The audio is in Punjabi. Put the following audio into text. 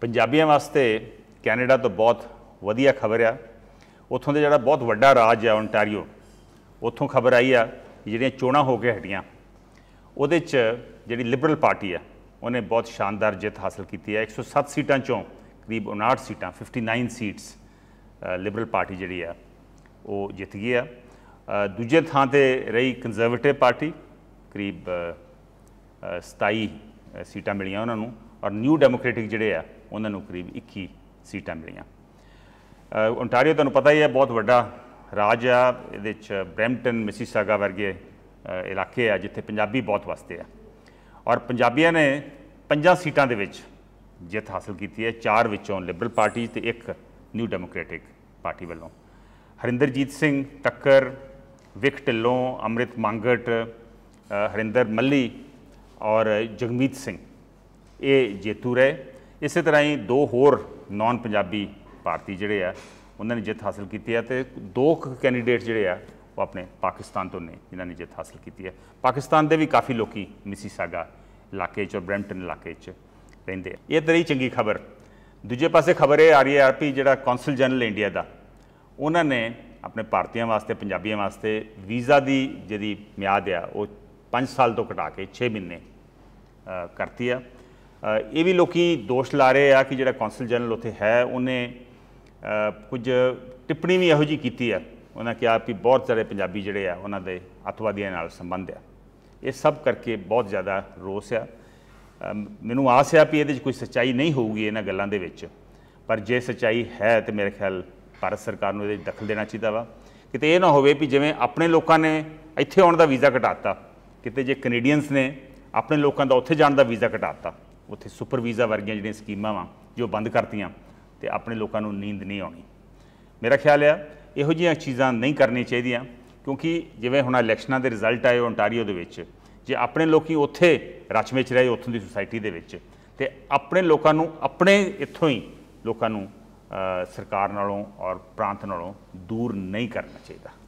ਪੰਜਾਬੀਆਂ ਵਾਸਤੇ ਕੈਨੇਡਾ ਤੋਂ ਬਹੁਤ ਵਧੀਆ ਖਬਰ ਆ ਉੱਥੋਂ ਦੇ ਜਿਹੜਾ ਬਹੁਤ ਵੱਡਾ ਰਾਜ ਆ ਓਨਟਾਰੀਓ ਉੱਥੋਂ ਖਬਰ ਆਈ ਆ ਜਿਹੜੀਆਂ ਚੋਣਾਂ ਹੋ ਕੇ ਹਟੀਆਂ ਉਹਦੇ 'ਚ ਜਿਹੜੀ ਲਿਬਰਲ ਪਾਰਟੀ ਆ ਉਹਨੇ ਬਹੁਤ ਸ਼ਾਨਦਾਰ ਜਿੱਤ ਹਾਸਲ ਕੀਤੀ ਹੈ 107 ਸੀਟਾਂ ਚੋਂ ਕਰੀਬ 59 ਸੀਟਾਂ 59 ਸੀਟਸ ਲਿਬਰਲ ਪਾਰਟੀ ਜਿਹੜੀ ਆ ਉਹ ਜਿੱਤ ਗਈ ਆ ਦੂਜੇ ਥਾਂ ਤੇ ਰਹੀ ਕੰਜ਼ਰਵੇਟਿਵ ਪਾਰਟੀ ਕਰੀਬ 27 ਸੀਟਾਂ ਮਿਲੀਆਂ ਉਹਨਾਂ ਨੂੰ ਔਰ ਨਿਊ ਡੈਮੋਕ੍ਰੈਟਿਕ ਜਿਹੜੇ ਆ ਉਹਨਾਂ ਨੂੰ ਕਰੀਬ 21 ਸੀਟਾਂ ਮਿਲੀਆਂ ਓਨਟਾਰੀਓ ਤੁਹਾਨੂੰ ਪਤਾ ਹੀ ਹੈ ਬਹੁਤ ਵੱਡਾ ਰਾਜ ਆ ਇਹਦੇ ਵਿੱਚ ਬ੍ਰੈਂਟਨ ਮਿਸੀਸਾਗਾ ਵਰਗੇ ਇਲਾਕੇ ਆ ਜਿੱਥੇ ਪੰਜਾਬੀ ਬਹੁਤ ਵਸਦੇ ਆ ਔਰ ਪੰਜਾਬੀਆਂ ਨੇ ਪੰਜਾਂ ਸੀਟਾਂ ਦੇ ਵਿੱਚ ਜਿੱਤ ਹਾਸਲ ਕੀਤੀ ਹੈ ਚਾਰ ਵਿੱਚੋਂ ਲਿਬਰਲ ਪਾਰਟੀ ਤੇ ਇੱਕ ਨਿਊ ਡੈਮੋਕ੍ਰੈਟਿਕ ਪਾਰਟੀ ਵੱਲੋਂ ਹਰਿੰਦਰਜੀਤ ਸਿੰਘ ਟੱਕਰ ਵਿਕ ਢਿੱਲੋਂ ਅਮਰਿਤ ਮੰਗਟ ਹਰਿੰਦਰ ਮੱਲੀ ਔਰ ਜਗਮੀਤ ਸਿੰਘ ਇਹ ਜੇਤੂ ਰਹੇ ਇਸੇ ਤਰ੍ਹਾਂ ਹੀ ਦੋ ਹੋਰ ਨਾਨ ਪੰਜਾਬੀ ਭਾਰਤੀ ਜਿਹੜੇ ਆ ਉਹਨਾਂ ਨੇ ਜਿੱਤ ਹਾਸਲ ਕੀਤੀ ਹੈ ਤੇ ਦੋ ਕੈਂਡੀਡੇਟ ਜਿਹੜੇ ਆ ਉਹ ਆਪਣੇ ਪਾਕਿਸਤਾਨ ਤੋਂ ਨੇ ਜਿਨ੍ਹਾਂ ਨੇ ਜਿੱਤ ਹਾਸਲ ਕੀਤੀ ਹੈ ਪਾਕਿਸਤਾਨ ਦੇ ਵੀ ਕਾਫੀ ਲੋਕੀ ਮਿਸੀਸਾਗਾ ਇਲਾਕੇ 'ਚ ਔਰ ਬ੍ਰੈਂਪਟਨ ਇਲਾਕੇ 'ਚ ਰਹਿੰਦੇ ਆ ਇਹ ਤਰੀ ਚੰਗੀ ਖਬਰ ਦੂਜੇ ਪਾਸੇ ਖਬਰ ਇਹ ਆ ਰਹੀ ਹੈ ਆਰਪੀ ਜਿਹੜਾ ਕੌਂਸਲ ਜਨਰਲ ਇੰਡੀਆ ਦਾ ਉਹਨਾਂ ਨੇ ਆਪਣੇ ਭਾਰਤੀਆਂ ਵਾਸਤੇ ਪੰਜਾਬੀਆਂ ਵਾਸਤੇ ਵੀਜ਼ਾ ਦੀ ਜਿਹੜੀ ਮਿਆਦ ਆ ਉਹ 5 ਸਾਲ ਤੋਂ ਘਟਾ ਕੇ 6 ਮਹੀਨੇ ਕਰਤੀ ਆ ਇਹ ਵੀ ਲੋਕੀ ਦੋਸ਼ ਲਾ ਰਹੇ ਆ ਕਿ ਜਿਹੜਾ ਕੌਂਸਲ ਜਨਰਲ ਉੱਥੇ ਹੈ ਉਹਨੇ ਕੁਝ ਟਿੱਪਣੀ ਵੀ ਇਹੋ ਜੀ ਕੀਤੀ ਆ ਉਹਨਾਂ ਕਿਹਾ ਕਿ ਬਹੁਤ ਸਾਰੇ ਪੰਜਾਬੀ ਜਿਹੜੇ ਆ ਉਹਨਾਂ ਦੇ ਅਤਵਾਦੀਆਂ ਨਾਲ ਸੰਬੰਧ ਆ ਇਹ ਸਭ ਕਰਕੇ ਬਹੁਤ ਜ਼ਿਆਦਾ ਰੋਸ ਆ ਮੈਨੂੰ ਆਸ ਆ ਕਿ ਇਹਦੇ ਵਿੱਚ ਕੋਈ ਸੱਚਾਈ ਨਹੀਂ ਹੋਊਗੀ ਇਹਨਾਂ ਗੱਲਾਂ ਦੇ ਵਿੱਚ ਪਰ ਜੇ ਸੱਚਾਈ ਹੈ ਤੇ ਮੇਰੇ ਖਿਆਲ ਭਾਰਤ ਸਰਕਾਰ ਨੂੰ ਇਹਦੇ ਦਖਲ ਦੇਣਾ ਚਾਹੀਦਾ ਵਾ ਕਿਤੇ ਇਹ ਨਾ ਹੋਵੇ ਵੀ ਜਿਵੇਂ ਆਪਣੇ ਲੋਕਾਂ ਨੇ ਇੱਥੇ ਆਉਣ ਦਾ ਵੀਜ਼ਾ ਘਟਾਤਾ ਕਿਤੇ ਜੇ ਕੈਨੇਡੀਅਨਸ ਨੇ ਆਪਣੇ ਲੋਕਾਂ ਦਾ ਉੱਥੇ ਜਾਣ ਦਾ ਵੀਜ਼ਾ ਘਟਾਤਾ ਉੱਥੇ ਸੁਪਰ ਵੀਜ਼ਾ ਵਰਗੀਆਂ ਜਿਹੜੀਆਂ ਸਕੀਮਾਂ ਵਾ ਜੋ ਬੰਦ ਕਰਤੀਆਂ ਤੇ ਆਪਣੇ ਲੋਕਾਂ ਨੂੰ ਨੀਂਦ ਨਹੀਂ ਆਉਣੀ ਮੇਰਾ ਖਿਆਲ ਆ ਇਹੋ ਜਿਹੀਆਂ ਚੀਜ਼ਾਂ ਨਹੀਂ ਕਰਨੀਆਂ ਚਾਹੀਦੀਆਂ ਕਿਉਂਕਿ ਜਿਵੇਂ ਹੁਣ ਇਲੈਕਸ਼ਨਾਂ ਦੇ ਰਿਜ਼ਲਟ ਆਏ ਓਨਟਾਰੀਓ ਦੇ ਵਿੱਚ ਜੇ ਆਪਣੇ ਲੋਕੀ ਉੱਥੇ ਰਚ ਵਿੱਚ ਰਹੇ ਉੱਥੋਂ ਦੀ ਸੁਸਾਇਟੀ ਦੇ ਵਿੱਚ ਤੇ ਆਪਣੇ ਲੋਕਾਂ ਨੂੰ ਆਪਣੇ ਇੱਥੋਂ ਹੀ ਲੋਕਾਂ ਨੂੰ ਸਰਕਾਰ ਨਾਲੋਂ ਔਰ ਪ੍ਰਾਂਤ ਨਾਲੋਂ ਦੂਰ ਨਹੀਂ ਕਰਨਾ ਚਾਹੀਦਾ